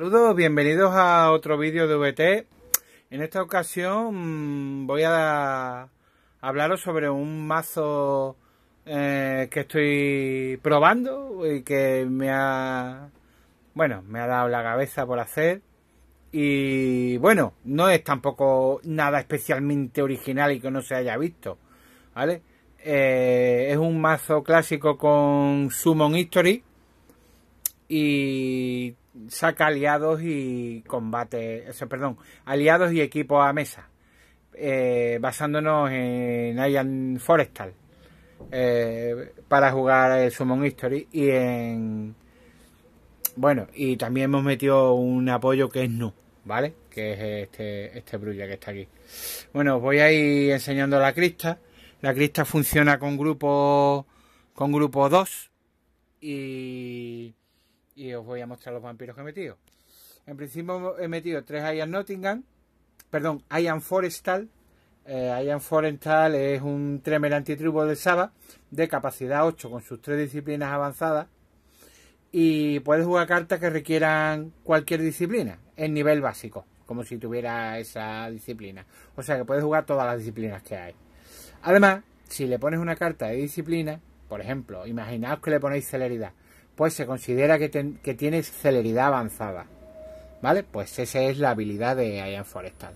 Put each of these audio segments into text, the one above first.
Saludos, bienvenidos a otro vídeo de VT. En esta ocasión mm, voy a, hablaros sobre un mazo eh, que estoy probando y que me ha, bueno, me ha dado la cabeza por hacer. Y bueno, no es tampoco nada especialmente original y que no se haya visto, ¿vale? Eh, es un mazo clásico con Summon History y saca aliados y combate, o perdón, aliados y equipo a mesa, eh, basándonos en Ian Forestal eh, para jugar el Summon History y en bueno, y también hemos metido un apoyo que es Nu, ¿vale? Que es este, este Brulla que está aquí. Bueno, voy a ir enseñando la crista. La crista funciona con grupo con grupo 2 y y os voy a mostrar los vampiros que he metido. En principio he metido tres Ian Nottingham, perdón, Ian Forestal. Eh, Ian Forestal es un Tremer antitribo de Saba de capacidad 8 con sus tres disciplinas avanzadas y puedes jugar cartas que requieran cualquier disciplina en nivel básico, como si tuviera esa disciplina. O sea que puedes jugar todas las disciplinas que hay. Además, si le pones una carta de disciplina, por ejemplo, imaginaos que le ponéis celeridad, pues se considera que, tiene celeridad avanzada. ¿Vale? Pues esa es la habilidad de Ian Forestal.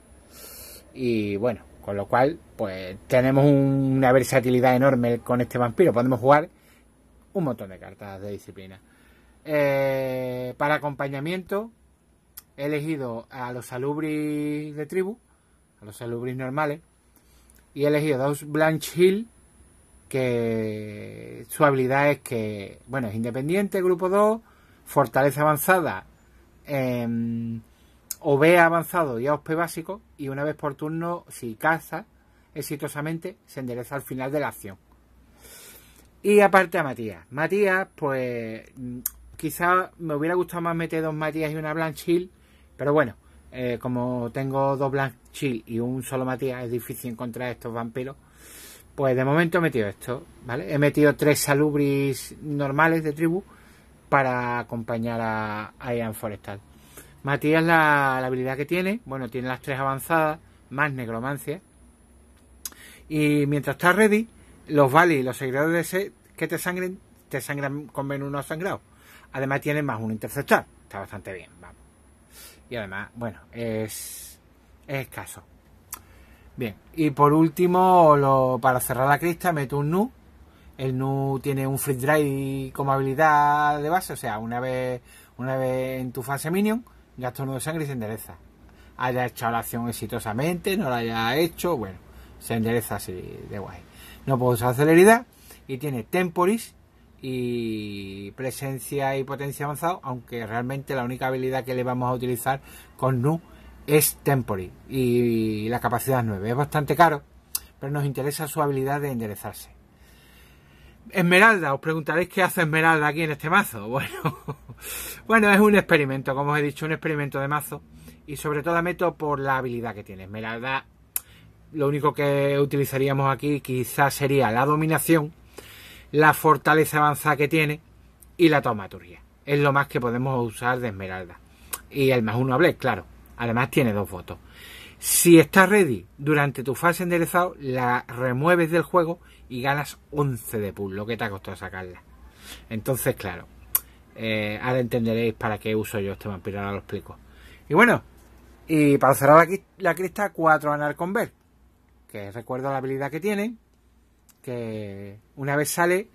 Y bueno, con lo cual, pues tenemos una versatilidad enorme con este vampiro. Podemos jugar un montón de cartas de disciplina. Eh, para acompañamiento, he elegido a los salubris de tribu, a los salubris normales, y he elegido dos Blanche Hill que su habilidad es que, bueno, es independiente, grupo 2, fortaleza avanzada, eh, avanzado y AOSP básico, y una vez por turno, si caza exitosamente, se endereza al final de la acción. Y aparte a Matías. Matías, pues mm, quizá me hubiera gustado más meter dos Matías y una Blanchil, pero bueno, eh, como tengo dos Blanchill y un solo Matías, es difícil encontrar estos vampiros pues de momento he metido esto, ¿vale? He metido tres salubris normales de tribu para acompañar a, Ian Forestal. Matías la, habilidad que tiene, bueno, tiene las tres avanzadas, más necromancia. Y mientras está ready, los Vali y los seguidores de que te sangren, te sangran con veneno sangrado. Además tiene más un interceptar, está bastante bien, vamos. Y además, bueno, es, es escaso. Bien, y por último, para cerrar la crista, meto un NU. El NU tiene un free drive como habilidad de base, o sea, una vez, una vez en tu fase minion, gasto uno de sangre y se endereza. Haya hecho la acción exitosamente, no la haya hecho, bueno, se endereza así de guay. No puedo usar celeridad y tiene temporis y presencia y potencia avanzado, aunque realmente la única habilidad que le vamos a utilizar con NU es temporary y la capacidad 9. Es bastante caro, pero nos interesa su habilidad de enderezarse. Esmeralda, os preguntaréis qué hace Esmeralda aquí en este mazo. Bueno, bueno, es un experimento, como os he dicho, un experimento de mazo. Y sobre todo la meto por la habilidad que tiene. Esmeralda, lo único que utilizaríamos aquí quizás sería la dominación, la fortaleza avanzada que tiene y la taumaturgia. Es lo más que podemos usar de Esmeralda. Y el más uno hablé, claro. Además tiene dos votos. Si está ready durante tu fase enderezado, la remueves del juego y ganas 11 de pool, lo que te ha costado sacarla. Entonces, claro, eh, ahora entenderéis para qué uso yo este vampiro, ahora lo explico. Y bueno, y para cerrar la, la crista, 4 ver. que recuerdo la habilidad que tiene que una vez sale,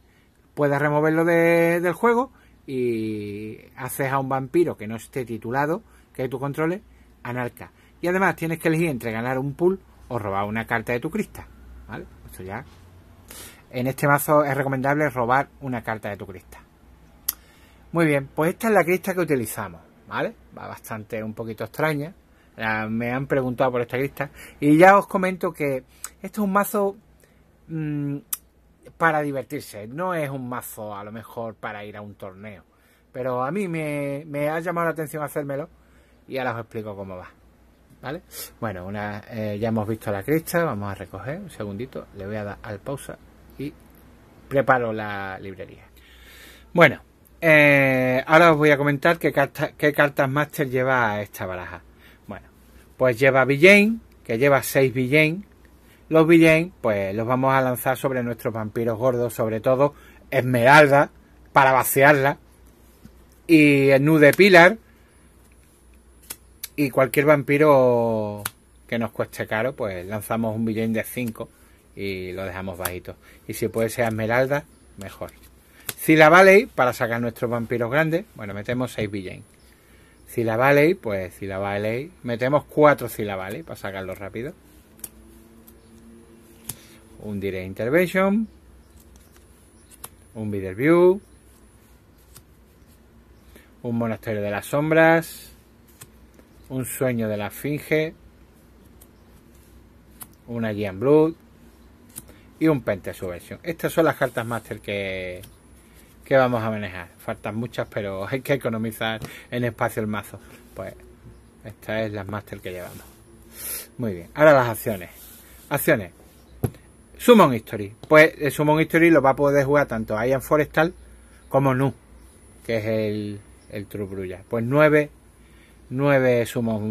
puedes removerlo del juego y haces a un vampiro que no esté titulado, que tu controles, anarca. Y además tienes que elegir entre ganar un pool o robar una carta de tu crista. ¿Vale? Esto ya. En este mazo es recomendable robar una carta de tu crista. Muy bien, pues esta es la crista que utilizamos. ¿Vale? Va bastante un poquito extraña. Me han preguntado por esta crista. Y ya os comento que esto es un mazo mm, para divertirse. No es un mazo a lo mejor para ir a un torneo. Pero a mí me, me ha llamado la atención hacérmelo y ahora os explico cómo va. ¿Vale? Bueno, una, eh, ya hemos visto la crista, vamos a recoger un segundito, le voy a dar al pausa y preparo la librería. Bueno, eh, ahora os voy a comentar qué, qué cartas máster lleva esta baraja. Bueno, pues lleva Villain, que lleva 6 Villain. Los Villain, pues los vamos a lanzar sobre nuestros vampiros gordos, sobre todo Esmeralda, para vaciarla. Y el Nude Pilar, y cualquier vampiro que nos cueste caro, pues lanzamos un billete de 5 y lo dejamos bajito. Y si puede ser esmeralda, mejor. Si la vale para sacar nuestros vampiros grandes, bueno, metemos 6 billets. Si la vale pues si la vale metemos 4 si la vale para sacarlo rápido. Un Direct Intervention. Un Video View. Un Monasterio de las Sombras. Un sueño de la finge una Gian Blood y un Pente versión. Estas son las cartas Master que, vamos a manejar. Faltan muchas, pero hay que economizar en espacio el mazo. Pues estas es las Master que llevamos. Muy bien, ahora las acciones. Acciones. Summon History. Pues el Summon History lo va a poder jugar tanto Ian Forestal como Nu, que es el, el True Brulla. Pues 9 9 sumos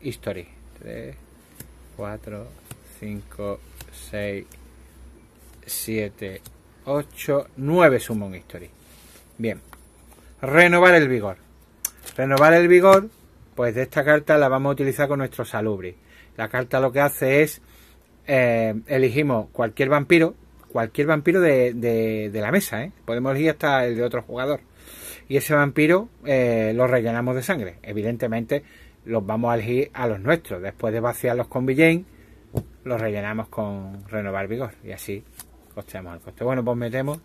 history. 3, 4, 5, 6, 7, 8, 9 sumo history. Bien. Renovar el vigor. Renovar el vigor, pues de esta carta la vamos a utilizar con nuestro salubri. La carta lo que hace es, eh, elegimos cualquier vampiro, cualquier vampiro de, la mesa, ¿eh? podemos elegir hasta el de otro jugador y ese vampiro eh, lo rellenamos de sangre. Evidentemente los vamos a elegir a los nuestros. Después de vaciarlos con Villain, los rellenamos con Renovar Vigor y así costeamos el coste. Bueno, pues metemos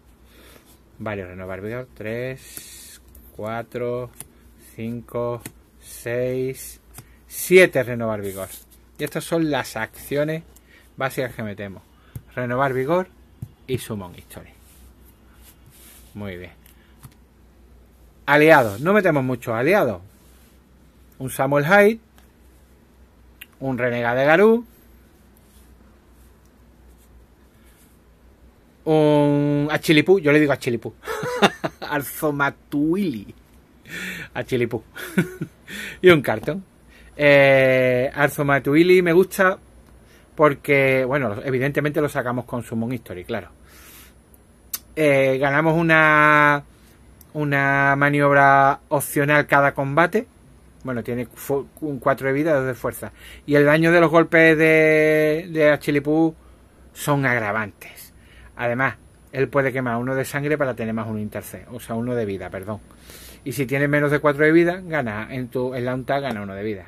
varios Renovar Vigor. 3, 4, 5, 6, 7 Renovar Vigor. Y estas son las acciones básicas que metemos. Renovar Vigor y Summon History. Muy bien. Aliados, no metemos muchos aliados. Un Samuel Hyde, un Renegade Garú, un Achilipú, yo le digo Achilipú, Arzomatuili. A Achilipú, y un cartón. Eh, Arzomatuili me gusta porque, bueno, evidentemente lo sacamos con Summon History, claro. Eh, ganamos una una maniobra opcional cada combate. Bueno, tiene un 4 de vida, 2 de fuerza. Y el daño de los golpes de, de Achilipú son agravantes. Además, él puede quemar uno de sangre para tener más un intercept. o sea, uno de vida, perdón. Y si tiene menos de 4 de vida, gana en tu en la UNTA gana uno de vida.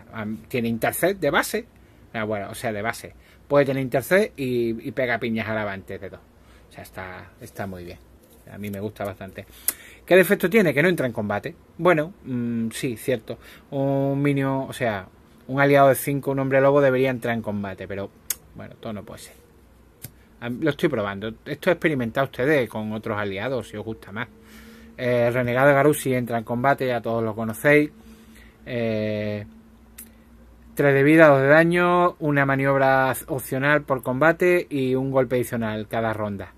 Tiene intercept de base, ah, bueno, o sea, de base. Puede tener intercept y, pega piñas agravantes de dos. O sea, está, está muy bien. A mí me gusta bastante. ¿Qué defecto tiene? Que no entra en combate. Bueno, mm, sí, cierto. Un minion, o sea, un aliado de 5, un hombre lobo debería entrar en combate, pero bueno, todo no puede ser. Lo estoy probando. Esto experimentado ustedes con otros aliados, si os gusta más. Eh, Renegado Garusi entra en combate, ya todos lo conocéis. Eh, tres 3 de vida, 2 de daño, una maniobra opcional por combate y un golpe adicional cada ronda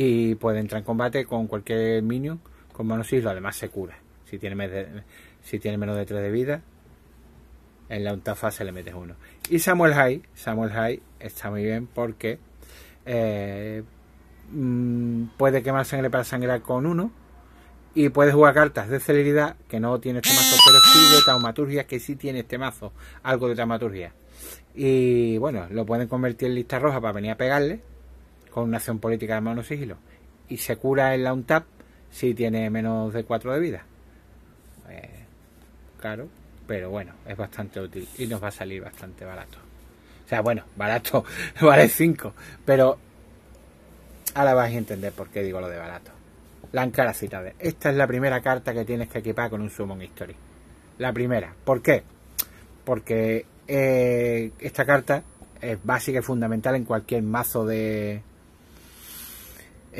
y puede entrar en combate con cualquier minion con lo además se cura. Si tiene, si tiene menos de 3 de vida, en la unta fase le metes uno. Y Samuel High, Samuel High está muy bien porque eh, mm, puede quemar sangre para sangrar con uno y puede jugar cartas de celeridad que no tiene este mazo, pero sí de taumaturgia, que sí tiene este mazo, algo de taumaturgia. Y bueno, lo pueden convertir en lista roja para venir a pegarle con una acción política de Sigilo Y se cura en la UNTAP si tiene menos de 4 de vida. Eh, pero bueno, es bastante útil y nos va a salir bastante barato. O sea, bueno, barato, vale 5, pero ahora vas a entender por qué digo lo de barato. La encara citada. Esta es la primera carta que tienes que equipar con un Summon History. La primera. ¿Por qué? Porque eh, esta carta es básica y fundamental en cualquier mazo de,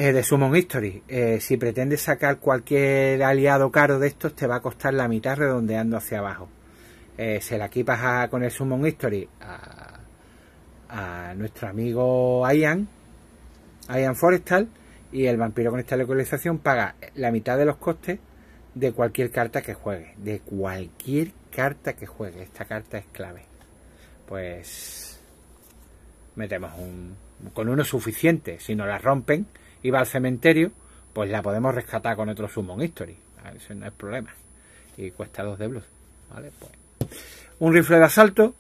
eh, de Summon History. Eh, si pretendes sacar cualquier aliado caro de estos, te va a costar la mitad redondeando hacia abajo. Eh, se la equipas con el Summon History a, nuestro amigo Ian, Ian Forestal, y el vampiro con esta localización paga la mitad de los costes de cualquier carta que juegue. De cualquier carta que juegue. Esta carta es clave. Pues metemos un... Con uno suficiente. Si no la rompen, iba al cementerio, pues la podemos rescatar con otro Summon History. Ah, eso no es problema. Y cuesta dos de blues. Pues, un rifle de asalto,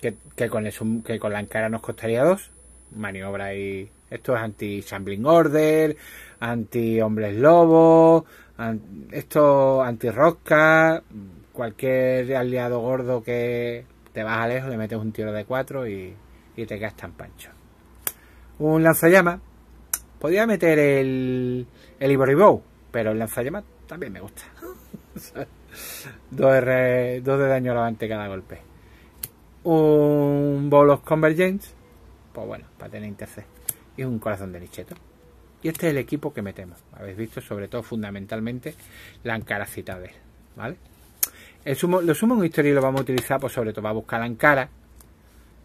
que, con, que con la encara nos costaría dos Maniobra y. Esto es anti-shambling order, anti-hombres lobos, esto anti-rosca. Cualquier aliado gordo que te vas lejos, le metes un tiro de cuatro y, y te quedas tan pancho. Un lanzallamas Podía meter el, el Bow, pero el lanzallamas también me gusta. dos, de daño lavante cada golpe. Un Bolos Convergence, pues bueno, para tener interés. Y un corazón de nicheto. Y este es el equipo que metemos. Habéis visto, sobre todo, fundamentalmente, la Ankara Citadel. ¿Vale? El sumo, lo sumo en historia y lo vamos a utilizar, pues sobre todo, a buscar la Ankara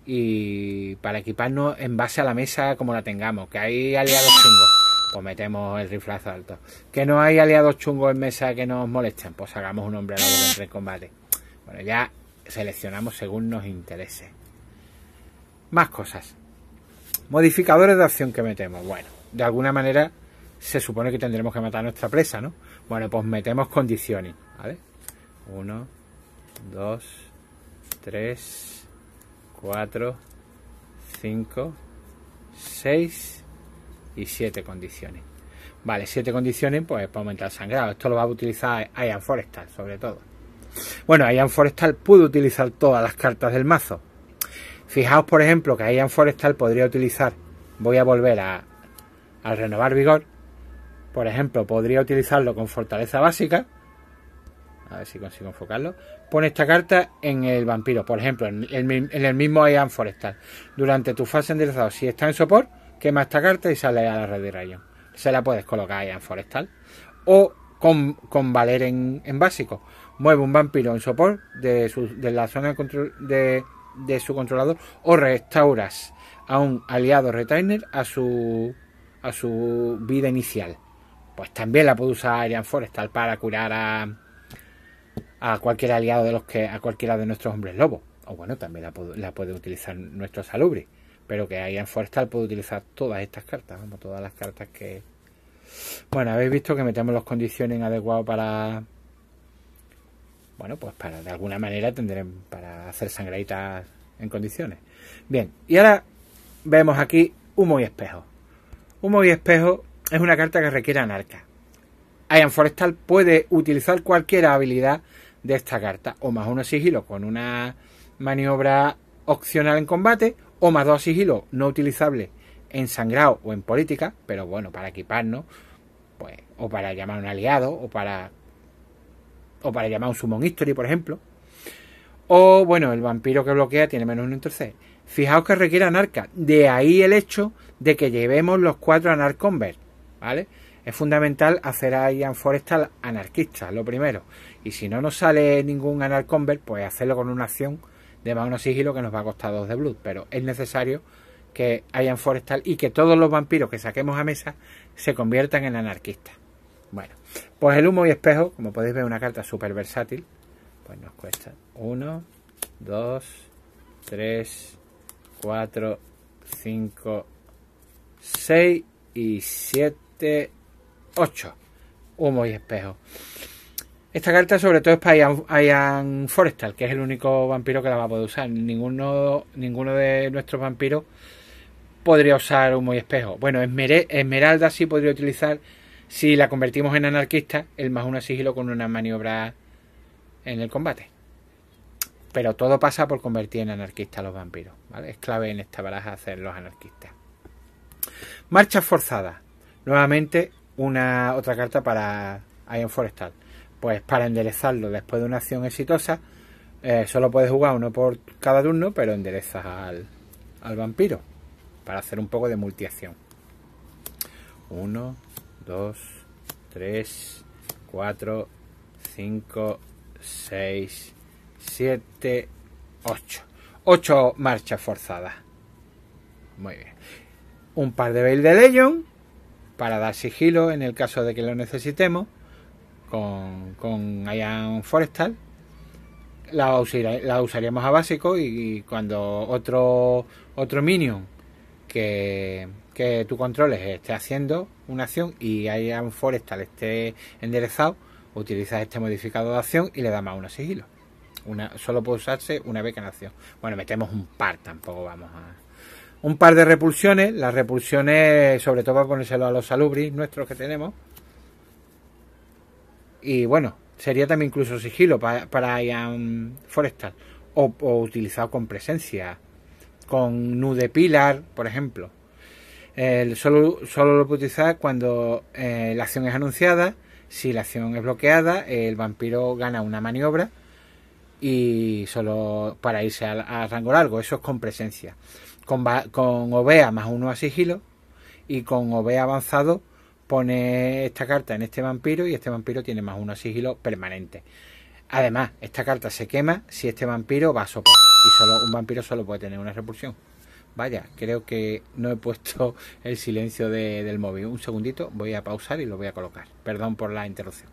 y para equiparnos en base a la mesa como la tengamos, que hay aliados chungos, pues metemos el riflazo alto. Que no hay aliados chungos en mesa que nos molesten, pues hagamos un hombre lobo entre el combate. Bueno, ya seleccionamos según nos interese. Más cosas. Modificadores de acción que metemos. Bueno, de alguna manera se supone que tendremos que matar a nuestra presa, ¿no? Bueno, pues metemos condiciones, ¿vale? Uno, dos, tres, 4, 5, 6 y 7 condiciones. Vale, 7 condiciones pues para aumentar sangrado. Esto lo va a utilizar Ian Forestal, sobre todo. Bueno, Ian Forestal pudo utilizar todas las cartas del mazo. Fijaos, por ejemplo, que Ayan Forestal podría utilizar. Voy a volver a renovar vigor. Por ejemplo, podría utilizarlo con fortaleza básica. A ver si consigo enfocarlo. Pon esta carta en el vampiro, por ejemplo, en el, mismo Ian Forestal. Durante tu fase enderezado, si está en sopor, quema esta carta y sale a la red de rayos. Se la puedes colocar a Ian Forestal. O con, Valer en, básico. Mueve un vampiro en sopor de, la zona de, de su controlador o restauras a un aliado retainer a su a su vida inicial. Pues también la puede usar Ian Forestal para curar a, a cualquier aliado de los que a cualquiera de nuestros hombres lobos. O bueno, también la, puede utilizar nuestro salubre. Pero que Ayan Forestal puede utilizar todas estas cartas, todas las cartas que. Bueno, habéis visto que metemos los condiciones adecuadas para. Bueno, pues para de alguna manera tendremos para hacer sangraditas en condiciones. Bien, y ahora vemos aquí humo y espejo. Humo y espejo es una carta que requiere anarca. Ian Forestal puede utilizar cualquier habilidad de esta carta. O más uno sigilo con una maniobra opcional en combate, o más dos sigilos no utilizable en sangrado o en política, pero bueno, para equiparnos, pues, o para llamar a un aliado, o para. o para llamar a un summon history, por ejemplo. O bueno, el vampiro que bloquea tiene menos uno en tercer. Fijaos que requiere anarca. De ahí el hecho de que llevemos los cuatro anarconvert, ¿vale? es fundamental hacer a Ian Forestal anarquista, lo primero. Y si no nos sale ningún anarconvert, pues hacerlo con una acción de más sigilo que nos va a costar dos de blood. Pero es necesario que Ian Forestal y que todos los vampiros que saquemos a mesa se conviertan en anarquistas. Bueno, pues el humo y espejo, como podéis ver, una carta súper versátil. Pues nos cuesta 1, 2, 3, 4, 5, 6 y 7 8. Humo y espejo. Esta carta sobre todo es para Ian, Forestal, que es el único vampiro que la va a poder usar. Ninguno, ninguno de nuestros vampiros podría usar humo y espejo. Bueno, Esmeralda sí podría utilizar, si la convertimos en anarquista, el más un sigilo con una maniobra en el combate. Pero todo pasa por convertir en anarquista a los vampiros. Es clave en esta baraja los anarquistas. Marcha forzada. Nuevamente una otra carta para Iron Forestal. Pues para enderezarlo después de una acción exitosa, eh, solo puedes jugar uno por cada turno, pero enderezas al, vampiro para hacer un poco de multiacción. Uno, dos Tres, cuatro Cinco, seis Siete Ocho, ocho marchas forzadas. Muy bien. Un par de bail de para dar sigilo en el caso de que lo necesitemos con, con Forestal. La, la, usaríamos a básico y, cuando otro, otro minion que, que tú controles esté haciendo una acción y Ian Forestal esté enderezado, utilizas este modificado de acción y le da más una sigilo. Una, solo puede usarse una vez que acción Bueno, metemos un par, tampoco vamos a un par de repulsiones, las repulsiones sobre todo para ponérselo a los salubris nuestros que tenemos. Y bueno, sería también incluso sigilo para, para Forestal o, utilizado con presencia, con nude pilar, por ejemplo. solo, lo puede utilizar cuando eh, la acción es anunciada. Si la acción es bloqueada, el vampiro gana una maniobra y solo para irse a, a rango largo. Eso es con presencia con, con Ovea más uno a sigilo y con Ovea avanzado pone esta carta en este vampiro y este vampiro tiene más uno a sigilo permanente. Además, esta carta se quema si este vampiro va a sopor y solo un vampiro solo puede tener una repulsión. Vaya, creo que no he puesto el silencio del móvil. Un segundito, voy a pausar y lo voy a colocar. Perdón por la interrupción.